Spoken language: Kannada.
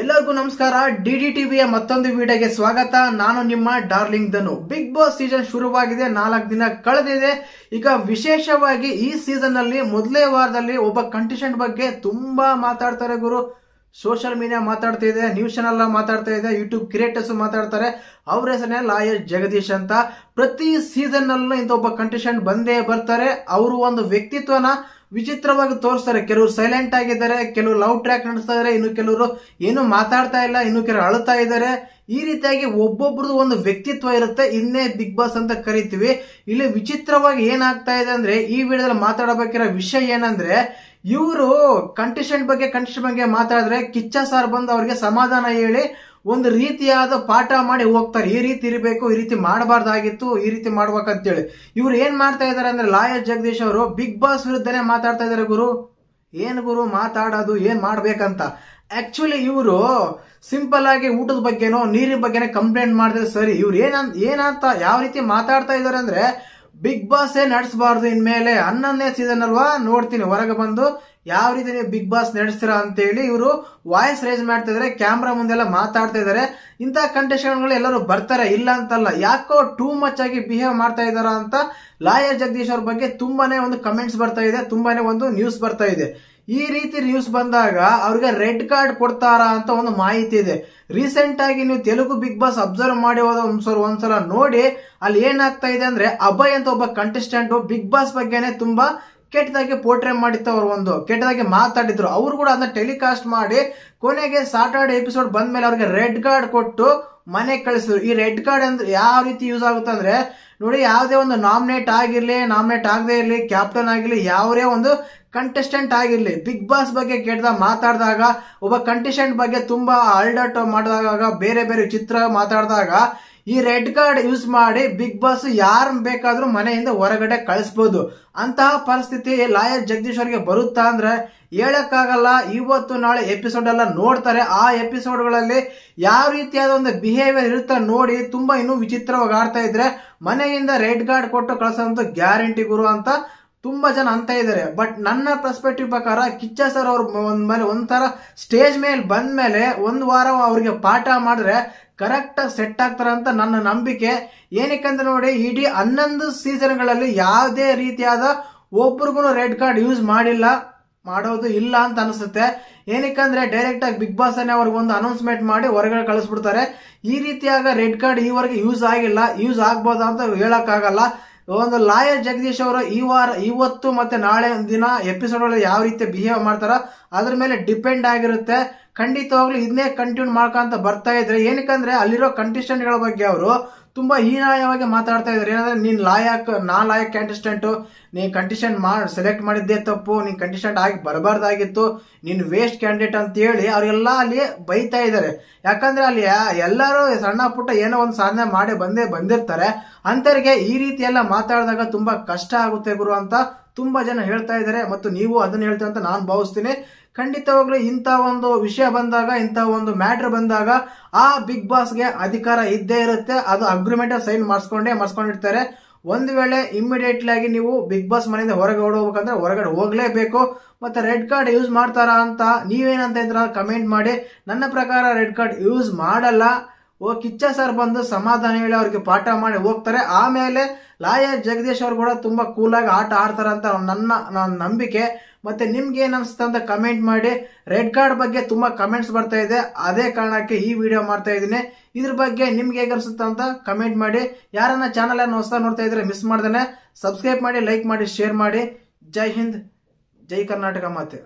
ಎಲ್ಲರಿಗೂ ನಮಸ್ಕಾರ ಡಿ ಡಿ ವಿಯ ಮತ್ತೊಂದು ವಿಡಿಯೋಗೆ ಸ್ವಾಗತ ನಾನು ನಿಮ್ಮ darling Dhanu big boss season ಶುರುವಾಗಿದೆ ನಾಲ್ಕು ದಿನ ಕಳೆದಿದೆ ಈಗ ವಿಶೇಷವಾಗಿ ಈ ಸೀಸನ್ ಅಲ್ಲಿ ಮೊದಲೇ ವಾರದಲ್ಲಿ ಒಬ್ಬ ಕಂಟೆಸ್ಟೆಂಟ್ ಬಗ್ಗೆ ತುಂಬಾ ಮಾತಾಡ್ತಾರೆ ಗುರು ಸೋಷಿಯಲ್ ಮೀಡಿಯಾ ಮಾತಾಡ್ತಾ ಇದೆ ನ್ಯೂಸ್ ಚಾನೆಲ್ ಮಾತಾಡ್ತಾ ಇದೆ ಯೂಟ್ಯೂಬ್ ಕ್ರಿಯೇಟರ್ಸ್ ಮಾತಾಡ್ತಾರೆ ಅವ್ರ ಹೆಸರೇ ಲಾಯರ್ ಜಗದೀಶ್ ಅಂತ ಪ್ರತಿ ಸೀಸನ್ ಅಲ್ಲೂ ಇಂಥ ಒಬ್ಬ ಕಂಟೆಸ್ಟೆಂಟ್ ಬಂದೇ ಬರ್ತಾರೆ ಅವರು ಒಂದು ವ್ಯಕ್ತಿತ್ವನ ವಿಚಿತ್ರವಾಗಿ ತೋರಿಸ್ತಾರೆ ಕೆಲವರು ಸೈಲೆಂಟ್ ಆಗಿದ್ದಾರೆ ಕೆಲವರು ಲವ್ ಟ್ರ್ಯಾಕ್ ನಡೆಸ್ತಾ ಇದಾರೆ ಇನ್ನು ಕೆಲವರು ಏನು ಮಾತಾಡ್ತಾ ಇಲ್ಲ ಇನ್ನು ಕೆಲವರು ಅಳುತ್ತಾ ಇದ್ದಾರೆ ಈ ರೀತಿಯಾಗಿ ಒಬ್ಬೊಬ್ರದ್ದು ಒಂದು ವ್ಯಕ್ತಿತ್ವ ಇರುತ್ತೆ ಇನ್ನೇ ಬಿಗ್ ಬಾಸ್ ಅಂತ ಕರಿತೀವಿ ಇಲ್ಲಿ ವಿಚಿತ್ರವಾಗಿ ಏನಾಗ್ತಾ ಇದೆ ಅಂದ್ರೆ ಈ ವಿಡಿಯೋದಲ್ಲಿ ಮಾತಾಡಬೇಕಿರೋ ವಿಷಯ ಏನಂದ್ರೆ ಇವರು ಕಂಟೆಸ್ಟೆಂಟ್ ಬಗ್ಗೆ ಕಂಟೆಸ್ಟೆಂಟ್ ಬಗ್ಗೆ ಮಾತಾಡಿದ್ರೆ ಕಿಚ್ಚ ಸಾರ್ ಬಂದು ಅವ್ರಿಗೆ ಸಮಾಧಾನ ಹೇಳಿ ಒಂದು ರೀತಿಯಾದ ಪಾಠ ಮಾಡಿ ಹೋಗ್ತಾರೆ ಈ ರೀತಿ ಇರಬೇಕು ಈ ರೀತಿ ಮಾಡಬಾರ್ದಾಗಿತ್ತು ಈ ರೀತಿ ಮಾಡ್ಬೇಕಂತೇಳಿ ಇವ್ರು ಏನ್ ಮಾಡ್ತಾ ಇದಾರೆ ಅಂದ್ರೆ ಲಾಯರ್ ಜಗದೀಶ್ ಅವರು ಬಿಗ್ ಬಾಸ್ ವಿರುದ್ಧನೇ ಮಾತಾಡ್ತಾ ಇದ್ದಾರೆ ಗುರು ಏನ್ ಗುರು ಮಾತಾಡೋದು ಏನ್ ಮಾಡ್ಬೇಕಂತ ಆಕ್ಚುಲಿ ಇವರು ಸಿಂಪಲ್ ಆಗಿ ಊಟದ ಬಗ್ಗೆನೋ ನೀರಿನ ಬಗ್ಗೆನೋ ಕಂಪ್ಲೇಂಟ್ ಮಾಡಿದ್ರೆ ಸರಿ ಇವ್ರು ಏನಂತ ಏನಂತ ಯಾವ ರೀತಿ ಮಾತಾಡ್ತಾ ಇದ್ದಾರೆ ಅಂದ್ರೆ ಬಿಗ್ ಬಾಸ್ ಏ ನಡೆಸಬಾರ್ದು ಇನ್ಮೇಲೆ ಹನ್ನೊಂದನೇ ಸೀಸನ್ ಅಲ್ವಾ ನೋಡ್ತೀನಿ ಹೊರಗೆ ಬಂದು ಯಾವ ರೀತಿ ನೀವು ಬಿಗ್ ಬಾಸ್ ನಡೆಸ್ತೀರಾ ಅಂತೇಳಿ ಇವರು ವಾಯ್ಸ್ ರೇಸ್ ಮಾಡ್ತಾ ಇದಾರೆ ಕ್ಯಾಮ್ರಾ ಮುಂದೆಲ್ಲ ಮಾತಾಡ್ತಾ ಇದಾರೆ ಇಂಥ ಕಂಟೆಸ್ಟೆಂಟ್ಗಳು ಎಲ್ಲರೂ ಬರ್ತಾರೆ ಇಲ್ಲ ಅಂತಲ್ಲ ಯಾಕೋ ಟೂ ಮಚ್ ಆಗಿ ಬಿಹೇವ್ ಮಾಡ್ತಾ ಇದಾರ ಅಂತ ಲಾಯರ್ ಜಗದೀಶ್ ಅವ್ರ ಬಗ್ಗೆ ತುಂಬಾನೇ ಒಂದು ಕಮೆಂಟ್ಸ್ ಬರ್ತಾ ಇದೆ ತುಂಬಾನೇ ಒಂದು ನ್ಯೂಸ್ ಬರ್ತಾ ಇದೆ ಈ ರೀತಿ ನ್ಯೂಸ್ ಬಂದಾಗ ಅವ್ರಿಗೆ ರೆಡ್ ಕಾರ್ಡ್ ಕೊಡ್ತಾರಾ ಅಂತ ಒಂದು ಮಾಹಿತಿ ಇದೆ ರೀಸೆಂಟ್ ಆಗಿ ನೀವು ತೆಲುಗು ಬಿಗ್ ಬಾಸ್ ಅಬ್ಸರ್ವ್ ಮಾಡಿ ಹೋದ ಒಂದ್ಸಲ ಒಂದ್ಸಲ ನೋಡಿ ಅಲ್ಲಿ ಏನಾಗ್ತಾ ಇದೆ ಅಂದ್ರೆ ಅಭಯ್ ಅಂತ ಒಬ್ಬ ಕಂಟೆಸ್ಟೆಂಟ್ ಬಿಗ್ ಬಾಸ್ ಬಗ್ಗೆನೆ ತುಂಬಾ ಕೆಟ್ಟದಾಗಿ ಪೋರ್ಟ್ರೇ ಮಾಡಿತ್ತು ಅವ್ರು ಒಂದು ಕೆಟ್ಟದಾಗಿ ಮಾತಾಡಿದ್ರು ಅವ್ರು ಕೂಡ ಅದನ್ನ ಟೆಲಿಕಾಸ್ಟ್ ಮಾಡಿ ಕೊನೆಗೆ ಸಾಟರ್ಡೆ ಎಪಿಸೋಡ್ ಮೇಲೆ ಅವ್ರಿಗೆ ರೆಡ್ ಕಾರ್ಡ್ ಕೊಟ್ಟು ಮನೆ ಕಳಿಸಿದ್ರು ಈ ರೆಡ್ ಕಾರ್ಡ್ ಅಂದ್ರೆ ಯಾವ ರೀತಿ ಯೂಸ್ ಆಗುತ್ತೆ ಅಂದ್ರೆ ನೋಡಿ ಯಾವುದೇ ಒಂದು ನಾಮಿನೇಟ್ ಆಗಿರಲಿ ನಾಮಿನೇಟ್ ಆಗದೆ ಇರಲಿ ಕ್ಯಾಪ್ಟನ್ ಆಗಿರಲಿ ಯಾವುದೇ ಒಂದು ಕಂಟೆಸ್ಟೆಂಟ್ ಆಗಿರಲಿ ಬಿಗ್ ಬಾಸ್ ಬಗ್ಗೆ ಕೇಳಿದಾಗ ಮಾತಾಡಿದಾಗ ಒಬ್ಬ ಕಂಟೆಸ್ಟೆಂಟ್ ಬಗ್ಗೆ ತುಂಬಾ ಅಲ್ಡರ್ಟ್ ಮಾಡಿದಾಗ ಬೇರೆ ಬೇರೆ ಚಿತ್ರ ಮಾತಾಡಿದಾಗ ಈ ರೆಡ್ ಕಾರ್ಡ್ ಯೂಸ್ ಮಾಡಿ ಬಿಗ್ ಬಾಸ್ ಯಾರು ಬೇಕಾದ್ರೂ ಮನೆಯಿಂದ ಹೊರಗಡೆ ಕಳಿಸ್ಬೋದು ಅಂತಹ ಪರಿಸ್ಥಿತಿ ಲಾಯರ್ ಜಗದೀಶ್ ಅವರಿಗೆ ಬರುತ್ತಾ ಅಂದ್ರೆ ಹೇಳಕ್ಕಾಗಲ್ಲ ಇವತ್ತು ನಾಳೆ ಎಪಿಸೋಡ್ ಎಲ್ಲ ನೋಡ್ತಾರೆ ಆ ಎಪಿಸೋಡ್ ಗಳಲ್ಲಿ ಯಾವ ರೀತಿಯಾದ ಒಂದು ಬಿಹೇವಿಯರ್ ಇರುತ್ತೆ ನೋಡಿ ತುಂಬಾ ಇನ್ನೂ ವಿಚಿತ್ರವಾಗಿ ಆಡ್ತಾ ಇದ್ರೆ ಮನೆಯಿಂದ ರೆಡ್ ಕಾರ್ಡ್ ಕೊಟ್ಟು ಕಳಿಸೋಂಥ ಗ್ಯಾರಂಟಿ ಗುರು ಅಂತ ತುಂಬಾ ಜನ ಅಂತ ಇದ್ದಾರೆ ಬಟ್ ನನ್ನ ಪರ್ಸ್ಪೆಕ್ಟಿವ್ ಪ್ರಕಾರ ಕಿಚ್ಚ ಸರ್ ಅವ್ರ ಮೇಲೆ ಒಂಥರ ಸ್ಟೇಜ್ ಮೇಲೆ ಬಂದ್ಮೇಲೆ ಒಂದ್ ಒಂದು ವಾರ ಅವ್ರಿಗೆ ಪಾಠ ಮಾಡಿದ್ರೆ ಆಗಿ ಸೆಟ್ ಆಗ್ತಾರ ಅಂತ ನನ್ನ ನಂಬಿಕೆ ಏನಕ್ಕೆ ನೋಡಿ ಇಡೀ ಹನ್ನೊಂದು ಸೀಸನ್ಗಳಲ್ಲಿ ಯಾವುದೇ ರೀತಿಯಾದ ಒಬ್ರಿಗೂ ರೆಡ್ ಕಾರ್ಡ್ ಯೂಸ್ ಮಾಡಿಲ್ಲ ಮಾಡೋದು ಇಲ್ಲ ಅಂತ ಅನಿಸುತ್ತೆ ಏನಕ್ಕಂದ್ರೆ ಡೈರೆಕ್ಟ್ ಆಗಿ ಬಿಗ್ ಬಾಸ್ ಅನ್ನೇ ಅವ್ರಿಗೆ ಒಂದು ಅನೌನ್ಸ್ಮೆಂಟ್ ಮಾಡಿ ಹೊರಗಡೆ ಕಳಿಸ್ಬಿಡ್ತಾರೆ ಈ ರೀತಿಯಾಗ ರೆಡ್ ಕಾರ್ಡ್ ಈವರೆಗೆ ಯೂಸ್ ಆಗಿಲ್ಲ ಯೂಸ್ ಆಗ್ಬೋದಾ ಅಂತ ಹೇಳಕ್ಕಾಗಲ್ಲ ಒಂದು ಲಾಯರ್ ಜಗದೀಶ್ ಅವರು ಈ ವಾರ ಇವತ್ತು ಮತ್ತೆ ನಾಳೆ ದಿನ ಎಪಿಸೋಡ್ ಯಾವ ರೀತಿ ಬಿಹೇವ್ ಮಾಡ್ತಾರ ಅದ್ರ ಮೇಲೆ ಡಿಪೆಂಡ್ ಆಗಿರುತ್ತೆ ಖಂಡಿತವಾಗ್ಲೂ ಇದನ್ನೇ ಕಂಟಿನ್ಯೂ ಮಾಡ್ಕೊಂತ ಬರ್ತಾ ಇದ್ರೆ ಏನಕ್ಕಂದ್ರೆ ಅಲ್ಲಿರೋ ಗಳ ಬಗ್ಗೆ ಅವರು ತುಂಬಾ ಹೀನಾಯವಾಗಿ ಮಾತಾಡ್ತಾ ಇದ್ದಾರೆ ಏನಂದ್ರೆ ನೀನ್ ಲಾಯಕ್ ನಾ ಲಾಯಕ್ ಕಂಟೆಸ್ಟೆಂಟ್ ನೀ ಕಂಟೆಸ್ಟೆಂಟ್ ಮಾಡಿ ಸೆಲೆಕ್ಟ್ ಮಾಡಿದ್ದೇ ತಪ್ಪು ನೀನ್ ಕಂಟೆಸ್ಟೆಂಟ್ ಆಗಿ ಬರಬಾರ್ದಾಗಿತ್ತು ನೀನ್ ವೇಸ್ಟ್ ಕ್ಯಾಂಡಿಡೇಟ್ ಅಂತ ಹೇಳಿ ಅವರೆಲ್ಲ ಅಲ್ಲಿ ಬೈತಾ ಇದ್ದಾರೆ ಯಾಕಂದ್ರೆ ಅಲ್ಲಿ ಎಲ್ಲರೂ ಸಣ್ಣ ಪುಟ್ಟ ಏನೋ ಒಂದು ಸಾಧನೆ ಮಾಡಿ ಬಂದೇ ಬಂದಿರ್ತಾರೆ ಅಂತರಿಗೆ ಈ ರೀತಿ ಎಲ್ಲ ಮಾತಾಡಿದಾಗ ತುಂಬಾ ಕಷ್ಟ ಆಗುತ್ತೆ ಗುರು ಅಂತ ತುಂಬ ಜನ ಹೇಳ್ತಾ ಇದ್ದಾರೆ ಮತ್ತು ನೀವು ಅದನ್ನು ಹೇಳ್ತೀರ ಅಂತ ನಾನು ಭಾವಿಸ್ತೀನಿ ಖಂಡಿತವಾಗ್ಲೂ ಇಂಥ ಒಂದು ವಿಷಯ ಬಂದಾಗ ಇಂಥ ಒಂದು ಮ್ಯಾಟ್ರ್ ಬಂದಾಗ ಆ ಬಿಗ್ ಬಾಸ್ಗೆ ಅಧಿಕಾರ ಇದ್ದೇ ಇರುತ್ತೆ ಅದು ಅಗ್ರಿಮೆಂಟ್ ಸೈನ್ ಮಾಡಿಸ್ಕೊಂಡೇ ಮಾಡಿಸ್ಕೊಂಡಿರ್ತಾರೆ ಒಂದು ವೇಳೆ ಇಮಿಡಿಯೇಟ್ಲಿ ಆಗಿ ನೀವು ಬಿಗ್ ಬಾಸ್ ಮನೆಯಿಂದ ಹೊರಗೆ ಓಡೋಗ್ಬೇಕಂದ್ರೆ ಹೊರಗಡೆ ಹೋಗಲೇಬೇಕು ಮತ್ತೆ ರೆಡ್ ಕಾರ್ಡ್ ಯೂಸ್ ಮಾಡ್ತಾರಾ ಅಂತ ನೀವೇನಂತ ಇದ್ರ ಕಮೆಂಟ್ ಮಾಡಿ ನನ್ನ ಪ್ರಕಾರ ರೆಡ್ ಕಾರ್ಡ್ ಯೂಸ್ ಮಾಡಲ್ಲ ಓ ಕಿಚ್ಚ ಸರ್ ಬಂದು ಸಮಾಧಾನ ಹೇಳಿ ಅವ್ರಿಗೆ ಪಾಠ ಮಾಡಿ ಹೋಗ್ತಾರೆ ಆಮೇಲೆ ಲಾಯ ಜಗದೀಶ್ ಅವ್ರು ಕೂಡ ತುಂಬ ಕೂಲಾಗಿ ಆಟ ಆಡ್ತಾರೆ ಅಂತ ನನ್ನ ನನ್ನ ನಂಬಿಕೆ ಮತ್ತೆ ನಿಮ್ಗೆ ಏನು ಅನಿಸುತ್ತೆ ಅಂತ ಕಮೆಂಟ್ ಮಾಡಿ ರೆಡ್ ಕಾರ್ಡ್ ಬಗ್ಗೆ ತುಂಬ ಕಮೆಂಟ್ಸ್ ಬರ್ತಾ ಇದೆ ಅದೇ ಕಾರಣಕ್ಕೆ ಈ ವಿಡಿಯೋ ಮಾಡ್ತಾ ಇದ್ದೀನಿ ಇದ್ರ ಬಗ್ಗೆ ನಿಮ್ಗೆ ಹೇಗೆ ಅನಿಸುತ್ತೆ ಅಂತ ಕಮೆಂಟ್ ಮಾಡಿ ಯಾರನ್ನ ಚಾನಲ್ ಏನು ಹೊಸ ನೋಡ್ತಾ ಇದ್ರೆ ಮಿಸ್ ಮಾಡ್ದೇನೆ ಸಬ್ಸ್ಕ್ರೈಬ್ ಮಾಡಿ ಲೈಕ್ ಮಾಡಿ ಶೇರ್ ಮಾಡಿ ಜೈ ಹಿಂದ್ ಜೈ ಕರ್ನಾಟಕ ಮಾತೆ